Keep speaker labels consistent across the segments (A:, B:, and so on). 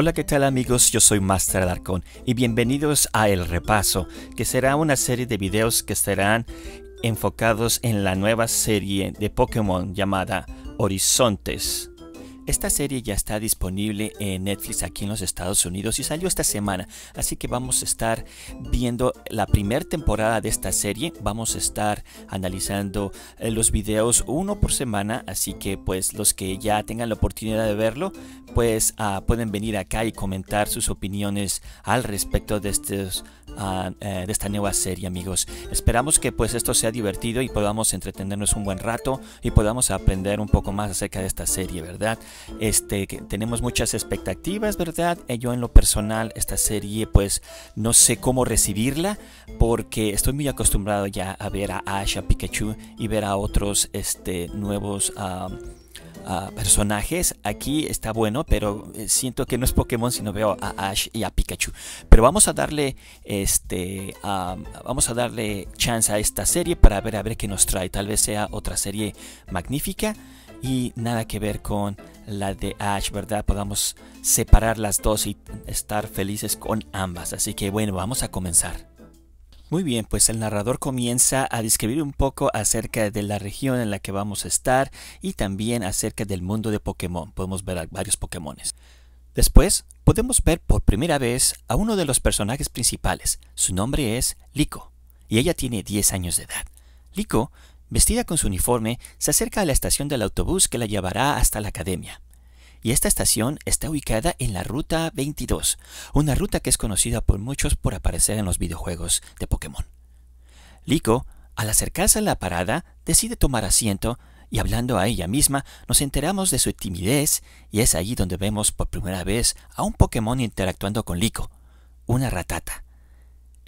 A: Hola, ¿qué tal amigos? Yo soy Master Alarcón y bienvenidos a El Repaso, que será una serie de videos que estarán enfocados en la nueva serie de Pokémon llamada Horizontes. Esta serie ya está disponible en Netflix aquí en los Estados Unidos y salió esta semana, así que vamos a estar viendo la primera temporada de esta serie, vamos a estar analizando eh, los videos uno por semana, así que pues los que ya tengan la oportunidad de verlo, pues ah, pueden venir acá y comentar sus opiniones al respecto de, ah, eh, de esta nueva serie, amigos. Esperamos que pues esto sea divertido y podamos entretenernos un buen rato y podamos aprender un poco más acerca de esta serie, ¿verdad? Este, tenemos muchas expectativas, ¿verdad? Eh, yo en lo personal, esta serie, pues no sé cómo recibirla porque estoy muy acostumbrado ya a ver a Ash, a Pikachu y ver a otros este, nuevos... Ah, ah, personajes. Aquí está bueno, pero eh, siento que no es Pokémon, sino veo a Ash y a Pikachu. Pero vamos a darle este, ah, vamos a darle chance a esta serie para ver a ver qué nos trae. Tal vez sea otra serie magnífica y nada que ver con la de Ash, ¿verdad? Podamos separar las dos y estar felices con ambas. Así que bueno, vamos a comenzar. Muy bien, pues el narrador comienza a describir un poco acerca de la región en la que vamos a estar y también acerca del mundo de Pokémon. Podemos ver a varios Pokémon. Después, podemos ver por primera vez a uno de los personajes principales. Su nombre es Liko y ella tiene 10 años de edad. Liko Vestida con su uniforme, se acerca a la estación del autobús que la llevará hasta la academia. Y esta estación está ubicada en la Ruta 22, una ruta que es conocida por muchos por aparecer en los videojuegos de Pokémon. Liko, al acercarse a la parada, decide tomar asiento y hablando a ella misma nos enteramos de su timidez y es allí donde vemos por primera vez a un Pokémon interactuando con Liko, una ratata.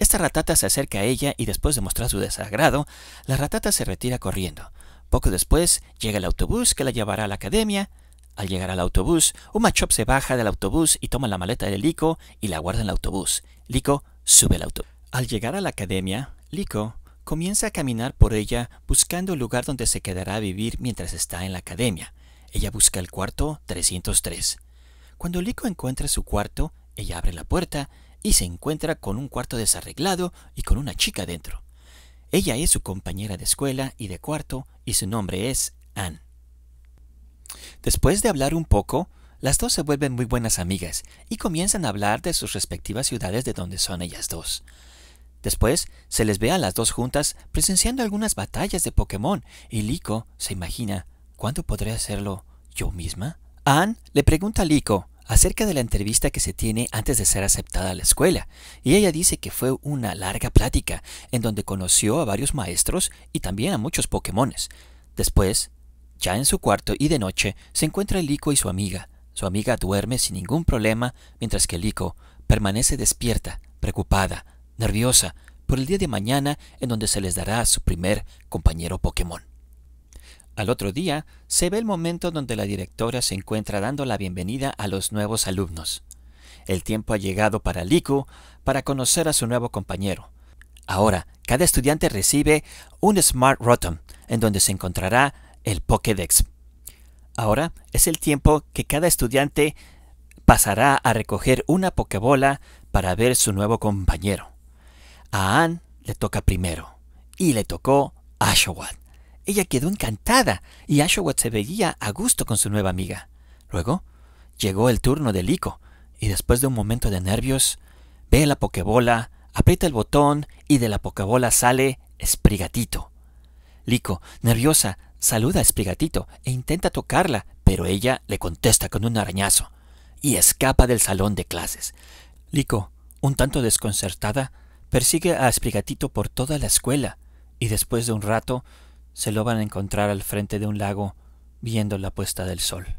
A: Esta ratata se acerca a ella y después de mostrar su desagrado, la ratata se retira corriendo. Poco después llega el autobús que la llevará a la academia. Al llegar al autobús, un machop se baja del autobús y toma la maleta de Lico y la guarda en el autobús. Lico sube al autobús. Al llegar a la academia, Lico comienza a caminar por ella buscando el lugar donde se quedará a vivir mientras está en la academia. Ella busca el cuarto 303. Cuando Lico encuentra su cuarto, ella abre la puerta y se encuentra con un cuarto desarreglado y con una chica dentro. Ella es su compañera de escuela y de cuarto y su nombre es Anne. Después de hablar un poco, las dos se vuelven muy buenas amigas y comienzan a hablar de sus respectivas ciudades de donde son ellas dos. Después se les ve a las dos juntas presenciando algunas batallas de Pokémon y Lico se imagina, ¿cuándo podré hacerlo yo misma? Anne le pregunta a Lico, acerca de la entrevista que se tiene antes de ser aceptada a la escuela, y ella dice que fue una larga plática en donde conoció a varios maestros y también a muchos Pokémones. Después, ya en su cuarto y de noche, se encuentra Lico y su amiga. Su amiga duerme sin ningún problema, mientras que Lico permanece despierta, preocupada, nerviosa, por el día de mañana en donde se les dará a su primer compañero Pokémon. Al otro día, se ve el momento donde la directora se encuentra dando la bienvenida a los nuevos alumnos. El tiempo ha llegado para Liku para conocer a su nuevo compañero. Ahora, cada estudiante recibe un Smart Rotom, en donde se encontrará el Pokédex. Ahora es el tiempo que cada estudiante pasará a recoger una Pokébola para ver su nuevo compañero. A Ann le toca primero, y le tocó Ashawat. Ella quedó encantada y Ashowat se veía a gusto con su nueva amiga. Luego llegó el turno de Lico y después de un momento de nervios, ve la pokebola, aprieta el botón y de la pokebola sale Esprigatito. Lico, nerviosa, saluda a Esprigatito e intenta tocarla, pero ella le contesta con un arañazo y escapa del salón de clases. Lico, un tanto desconcertada, persigue a Esprigatito por toda la escuela y después de un rato se lo van a encontrar al frente de un lago viendo la puesta del sol.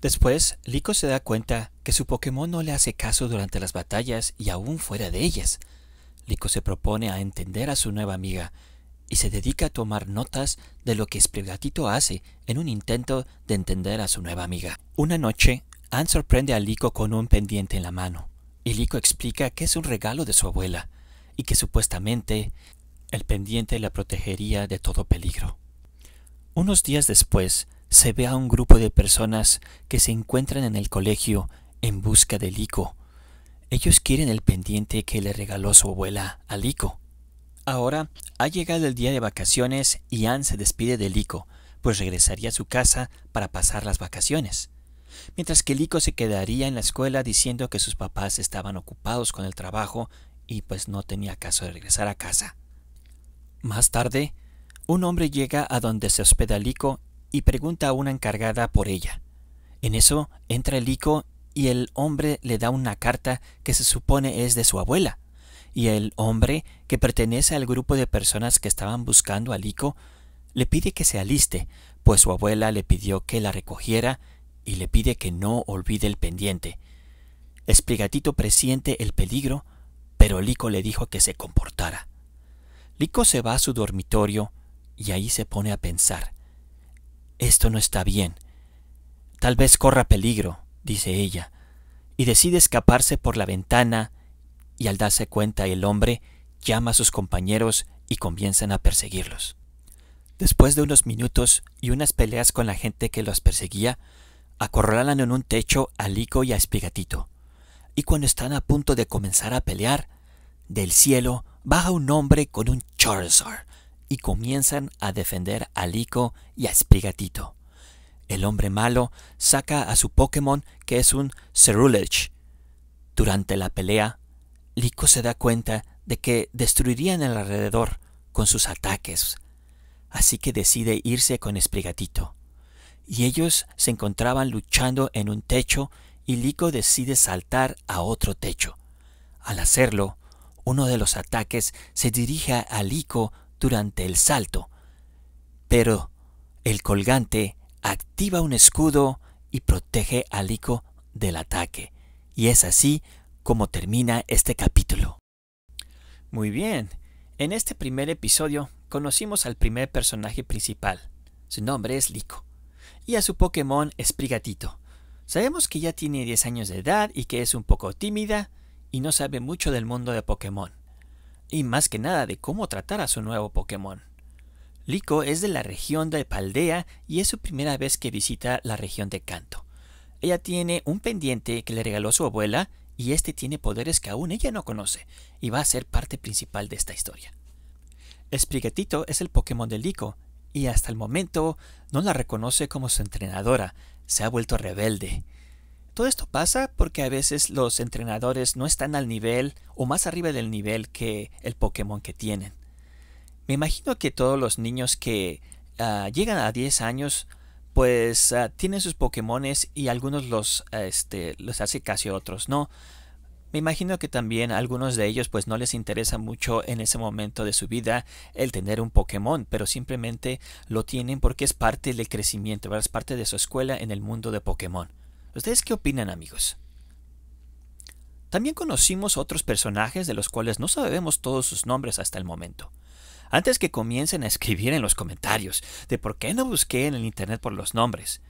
A: Después, Lico se da cuenta que su Pokémon no le hace caso durante las batallas y aún fuera de ellas. Lico se propone a entender a su nueva amiga y se dedica a tomar notas de lo que Spirgatito hace en un intento de entender a su nueva amiga. Una noche, Anne sorprende a Lico con un pendiente en la mano y Lico explica que es un regalo de su abuela y que supuestamente el pendiente la protegería de todo peligro. Unos días después, se ve a un grupo de personas que se encuentran en el colegio en busca de Lico. Ellos quieren el pendiente que le regaló su abuela a Lico. Ahora ha llegado el día de vacaciones y Ann se despide de Lico, pues regresaría a su casa para pasar las vacaciones. Mientras que Lico se quedaría en la escuela diciendo que sus papás estaban ocupados con el trabajo y pues no tenía caso de regresar a casa. Más tarde, un hombre llega a donde se hospeda Lico y pregunta a una encargada por ella. En eso entra Lico y el hombre le da una carta que se supone es de su abuela. Y el hombre, que pertenece al grupo de personas que estaban buscando a Lico, le pide que se aliste, pues su abuela le pidió que la recogiera y le pide que no olvide el pendiente. Espligatito presiente el peligro, pero Lico le dijo que se comportara. Lico se va a su dormitorio y ahí se pone a pensar. Esto no está bien. Tal vez corra peligro, dice ella, y decide escaparse por la ventana y al darse cuenta el hombre llama a sus compañeros y comienzan a perseguirlos. Después de unos minutos y unas peleas con la gente que los perseguía, acorralan en un techo a Lico y a Espigatito. Y cuando están a punto de comenzar a pelear, del cielo baja un hombre con un Charizard y comienzan a defender a Lico y a Sprigatito. El hombre malo saca a su Pokémon que es un Cerulege. Durante la pelea, Lico se da cuenta de que destruirían el alrededor con sus ataques, así que decide irse con Sprigatito. Y ellos se encontraban luchando en un techo y Lico decide saltar a otro techo. Al hacerlo, uno de los ataques se dirige a Lico durante el salto, pero el colgante activa un escudo y protege a Lico del ataque. Y es así como termina este capítulo. Muy bien, en este primer episodio conocimos al primer personaje principal. Su nombre es Lico. Y a su Pokémon Prigatito. Sabemos que ya tiene 10 años de edad y que es un poco tímida, y no sabe mucho del mundo de Pokémon, y más que nada de cómo tratar a su nuevo Pokémon. Liko es de la región de Paldea y es su primera vez que visita la región de Kanto. Ella tiene un pendiente que le regaló su abuela y este tiene poderes que aún ella no conoce y va a ser parte principal de esta historia. Sprigatito es el Pokémon de Liko y hasta el momento no la reconoce como su entrenadora, se ha vuelto rebelde. Todo esto pasa porque a veces los entrenadores no están al nivel o más arriba del nivel que el Pokémon que tienen. Me imagino que todos los niños que ah, llegan a 10 años pues ah, tienen sus Pokémones y algunos los, este, los hace casi otros, ¿no? Me imagino que también a algunos de ellos pues no les interesa mucho en ese momento de su vida el tener un Pokémon, pero simplemente lo tienen porque es parte del crecimiento, es parte de su escuela en el mundo de Pokémon. ¿Ustedes qué opinan amigos? También conocimos otros personajes de los cuales no sabemos todos sus nombres hasta el momento. Antes que comiencen a escribir en los comentarios de por qué no busqué en el internet por los nombres,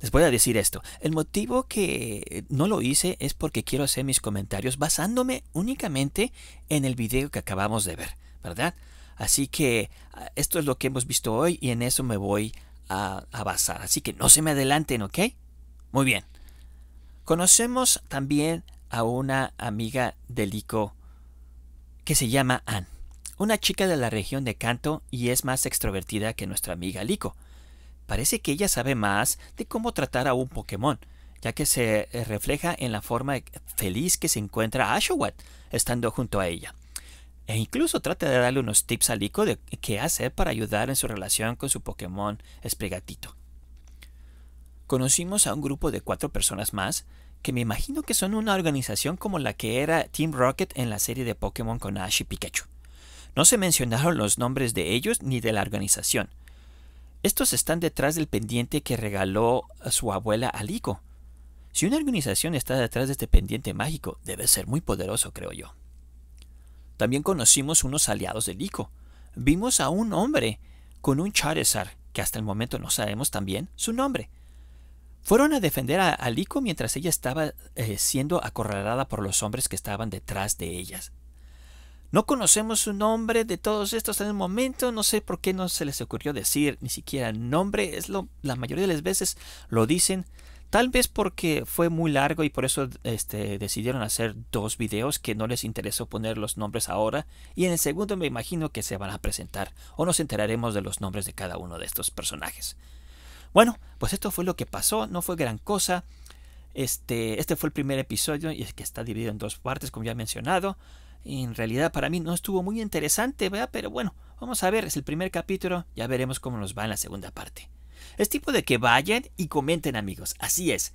A: les voy a decir esto. El motivo que no lo hice es porque quiero hacer mis comentarios basándome únicamente en el video que acabamos de ver, ¿verdad? Así que ah, esto es lo que hemos visto hoy y en eso me voy a, basar. Así que no se me adelanten, ¿ok? Muy bien. Conocemos también a una amiga de Lico que se llama Ann, una chica de la región de Canto y es más extrovertida que nuestra amiga Lico. Parece que ella sabe más de cómo tratar a un Pokémon, ya que se eh, refleja en la forma feliz que se encuentra Ashowat estando junto a ella. E incluso trata de darle unos tips a Lico de qué hacer para ayudar en su relación con su Pokémon Espregatito conocimos a un grupo de cuatro personas más, que me imagino que son una organización como la que era Team Rocket en la serie de Pokémon con Ash y Pikachu. No se mencionaron los nombres de ellos ni de la organización. Estos están detrás del pendiente que regaló su abuela a Lico. Si una organización está detrás de este pendiente mágico, debe ser muy poderoso, creo yo. También conocimos unos aliados de Lico. Vimos a un hombre con un Charizard, que hasta el momento no sabemos también su nombre. Fueron a defender a Alico mientras ella estaba eh, siendo acorralada por los hombres que estaban detrás de ellas. No conocemos su nombre de todos estos en el momento, no sé por qué no se les ocurrió decir ni siquiera nombre, es la mayoría de las veces lo dicen, tal vez porque fue muy largo y por eso este, decidieron hacer dos videos que no les interesó poner los nombres ahora y en el segundo me imagino que se van a presentar o nos enteraremos de los nombres de cada uno de estos personajes. Bueno, pues esto fue lo que pasó, no fue gran cosa. Este, este fue el primer episodio y es que está dividido en dos partes, como ya he mencionado. en realidad para mí no estuvo muy interesante, Pero bueno, vamos a ver, es el primer capítulo, ya veremos cómo nos va en la segunda parte. Es tipo de que vayan y comenten amigos, así es.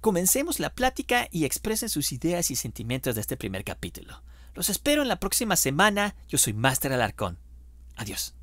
A: Comencemos la plática y expresen sus ideas y sentimientos de este primer capítulo. Los espero en la próxima semana, yo soy Master Alarcón. Adiós.